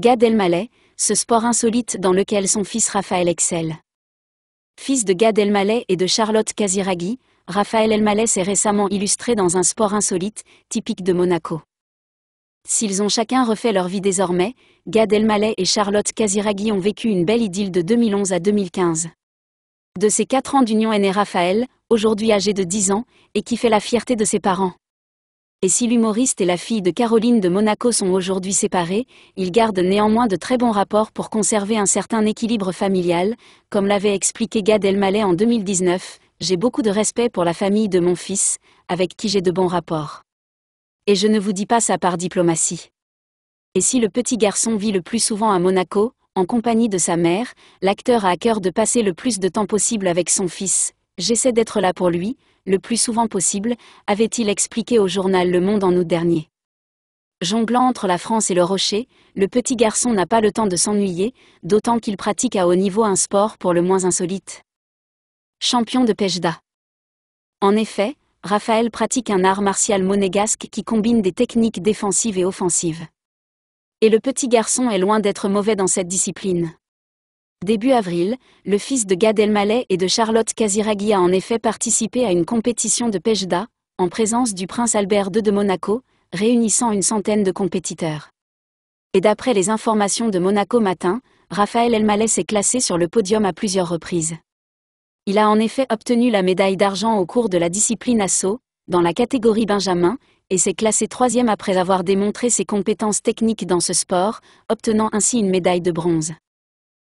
Gad Elmaleh, ce sport insolite dans lequel son fils Raphaël excelle. Fils de Gad Elmaleh et de Charlotte Kaziragi, Raphaël Elmaleh s'est récemment illustré dans un sport insolite, typique de Monaco. S'ils ont chacun refait leur vie désormais, Gad Elmaleh et Charlotte Kaziragi ont vécu une belle idylle de 2011 à 2015. De ses quatre ans d'union est né Raphaël, aujourd'hui âgé de 10 ans, et qui fait la fierté de ses parents et si l'humoriste et la fille de Caroline de Monaco sont aujourd'hui séparés, ils gardent néanmoins de très bons rapports pour conserver un certain équilibre familial, comme l'avait expliqué Gad Elmaleh en 2019, j'ai beaucoup de respect pour la famille de mon fils, avec qui j'ai de bons rapports. Et je ne vous dis pas ça par diplomatie. Et si le petit garçon vit le plus souvent à Monaco, en compagnie de sa mère, l'acteur a à cœur de passer le plus de temps possible avec son fils, J'essaie d'être là pour lui, le plus souvent possible, avait-il expliqué au journal Le Monde en août dernier. Jonglant entre la France et le rocher, le petit garçon n'a pas le temps de s'ennuyer, d'autant qu'il pratique à haut niveau un sport pour le moins insolite. Champion de d'a. En effet, Raphaël pratique un art martial monégasque qui combine des techniques défensives et offensives. Et le petit garçon est loin d'être mauvais dans cette discipline. Début avril, le fils de Gad Elmaleh et de Charlotte Casiraghi a en effet participé à une compétition de Pejda, en présence du prince Albert II de Monaco, réunissant une centaine de compétiteurs. Et d'après les informations de Monaco Matin, Raphaël Elmaleh s'est classé sur le podium à plusieurs reprises. Il a en effet obtenu la médaille d'argent au cours de la discipline assaut, dans la catégorie Benjamin, et s'est classé troisième après avoir démontré ses compétences techniques dans ce sport, obtenant ainsi une médaille de bronze.